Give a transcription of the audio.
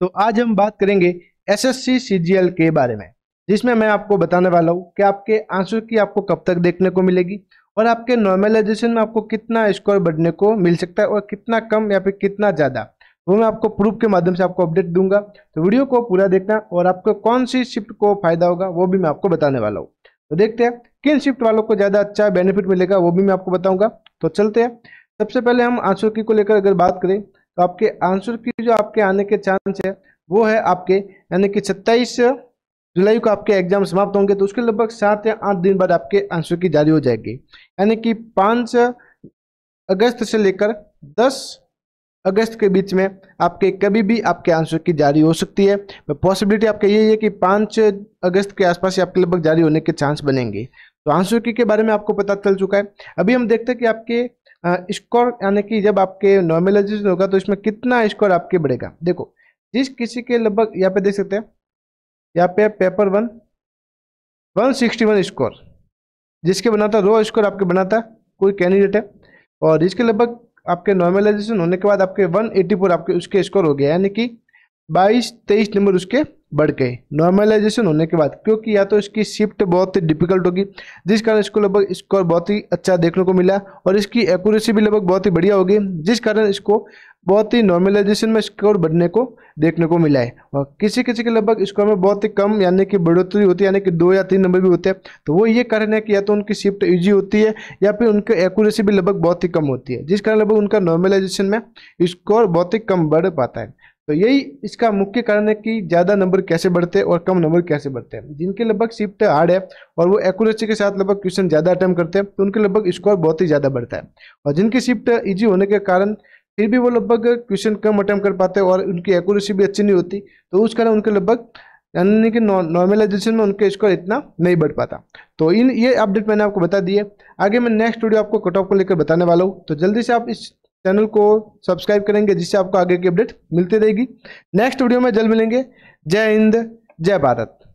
तो आज हम बात करेंगे एसएससी सीजीएल के बारे में जिसमें मैं आपको बताने वाला हूँ कि आपके आंसर की आपको कब तक देखने को मिलेगी और आपके नॉर्मलाइजेशन में आपको कितना स्कोर बढ़ने को मिल सकता है और कितना कम या फिर कितना ज़्यादा वो मैं आपको प्रूफ के माध्यम से आपको अपडेट दूंगा तो वीडियो को पूरा देखना और आपको कौन सी शिफ्ट को फायदा होगा वो भी मैं आपको बताने वाला हूँ तो देखते हैं किन शिफ्ट वालों को ज़्यादा अच्छा बेनिफिट मिलेगा वो भी मैं आपको बताऊँगा तो चलते हैं सबसे पहले हम आंसू की को लेकर अगर बात करें तो आपके आंसर की जो आपके आने के चांस है वो है आपके यानी कि सत्ताईस जुलाई को आपके एग्जाम समाप्त होंगे तो उसके लगभग सात या आठ दिन बाद आपके आंसर की जारी हो जाएगी यानी कि पाँच अगस्त से लेकर दस अगस्त के बीच में आपके कभी भी आपके आंसर की जारी हो सकती है पॉसिबिलिटी आपके यही है कि पाँच अगस्त के आसपास आपके लगभग जारी होने के चांस बनेंगे तो आंसर की के बारे में आपको पता चल चुका है अभी हम देखते हैं कि आपके स्कोर यानी कि जब आपके नॉर्मलाइजेशन होगा तो इसमें कितना स्कोर आपके बढ़ेगा देखो जिस किसी के लगभग यहाँ पे देख सकते हैं यहाँ पे paper one one sixty one score जिसके बनाता रो स्कोर आपके बनाता कोई कैंडिडेट है और जिसके लगभग आपके नॉर्मलाइजेशन होने के बाद आपके वन एट्टी फोर आपके उसके स्कोर हो गया यानी कि बाईस तेईस नंबर उसके बढ़ गई नॉर्मलाइजेशन होने के बाद क्योंकि या तो इसकी शिफ्ट बहुत ही डिफिकल्ट होगी जिस कारण इसको लगभग स्कोर बहुत ही अच्छा देखने को मिला और इसकी एक्यूरेसी भी लगभग बहुत ही बढ़िया होगी जिस कारण इसको बहुत ही नॉर्मलाइजेशन में स्कोर बढ़ने को देखने को मिला है और किसी किसी के लगभग स्कोर में बहुत ही कम यानी कि बढ़ोतरी होती है यानी कि दो या तीन नंबर भी होते हैं तो वो ये कारण है कि या तो उनकी शिफ्ट ईजी होती है या फिर उनकी एक्यूरेसी भी लगभग बहुत ही कम होती है जिस कारण लगभग उनका नॉर्मलाइजेशन में स्कोर बहुत ही कम बढ़ पाता है तो यही इसका मुख्य कारण है कि ज़्यादा नंबर कैसे बढ़ते हैं और कम नंबर कैसे बढ़ते हैं जिनके लगभग शिफ्ट हार्ड है और वो एक्यूरेसी के साथ लगभग क्वेश्चन ज़्यादा अटैम्प करते हैं तो उनके लगभग स्कोर बहुत ही ज़्यादा बढ़ता है और जिनकी शिफ्ट ईजी होने के कारण फिर भी वो लगभग क्वेश्चन कम अटैम्प कर पाते हैं और उनकी एक्यूरेसी भी अच्छी नहीं होती तो उस कारण उनके लगभग यानी कि नॉर्मलाइजेशन में उनके स्कोर इतना नहीं बढ़ पाता तो इन ये अपडेट मैंने आपको बता दिए आगे मैं नेक्स्ट वीडियो आपको कट ऑफ को लेकर बताने वाला हूँ तो जल्दी से आप इस चैनल को सब्सक्राइब करेंगे जिससे आपको आगे की अपडेट मिलती रहेगी नेक्स्ट वीडियो में जल्द मिलेंगे जय हिंद जय भारत